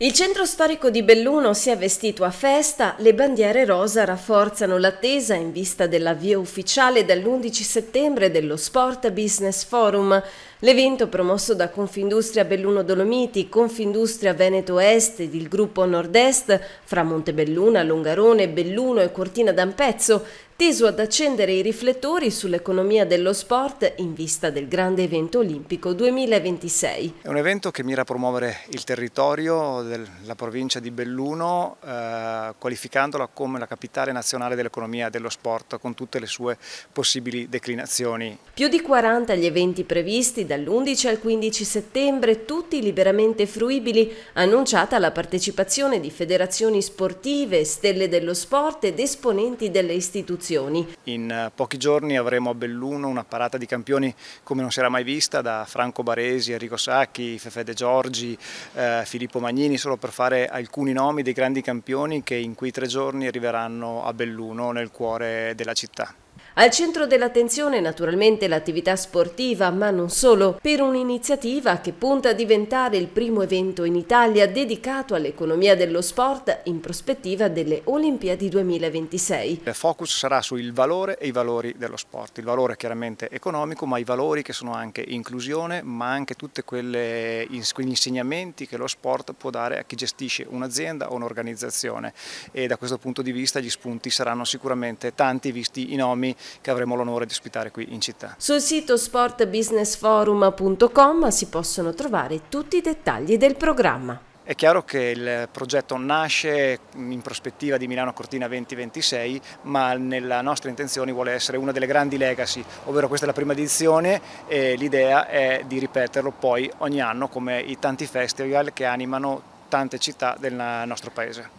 Il centro storico di Belluno si è vestito a festa, le bandiere rosa rafforzano l'attesa in vista dell'avvio ufficiale dall'11 settembre dello Sport Business Forum. L'evento promosso da Confindustria Belluno Dolomiti, Confindustria Veneto Est ed il gruppo Nord-Est fra Montebelluna, Longarone, Belluno e Cortina d'Ampezzo teso ad accendere i riflettori sull'economia dello sport in vista del grande evento olimpico 2026. È un evento che mira a promuovere il territorio della provincia di Belluno, eh, qualificandola come la capitale nazionale dell'economia dello sport con tutte le sue possibili declinazioni. Più di 40 gli eventi previsti dall'11 al 15 settembre, tutti liberamente fruibili, annunciata la partecipazione di federazioni sportive, stelle dello sport ed esponenti delle istituzioni istituzioni. In eh, pochi giorni avremo a Belluno una parata di campioni come non si era mai vista da Franco Baresi, Enrico Sacchi, Fefe De Giorgi, eh, Filippo Magnini, solo per fare alcuni nomi dei grandi campioni che in quei tre giorni arriveranno a Belluno nel cuore della città. Al centro dell'attenzione naturalmente l'attività sportiva, ma non solo, per un'iniziativa che punta a diventare il primo evento in Italia dedicato all'economia dello sport in prospettiva delle Olimpiadi 2026. Il focus sarà sul valore e i valori dello sport, il valore chiaramente economico, ma i valori che sono anche inclusione, ma anche tutti quegli insegnamenti che lo sport può dare a chi gestisce un'azienda o un'organizzazione e da questo punto di vista gli spunti saranno sicuramente tanti visti i nomi che avremo l'onore di ospitare qui in città. Sul sito sportbusinessforum.com si possono trovare tutti i dettagli del programma. È chiaro che il progetto nasce in prospettiva di Milano Cortina 2026, ma nella nostra intenzione vuole essere una delle grandi legacy, ovvero questa è la prima edizione e l'idea è di ripeterlo poi ogni anno come i tanti festival che animano tante città del nostro paese.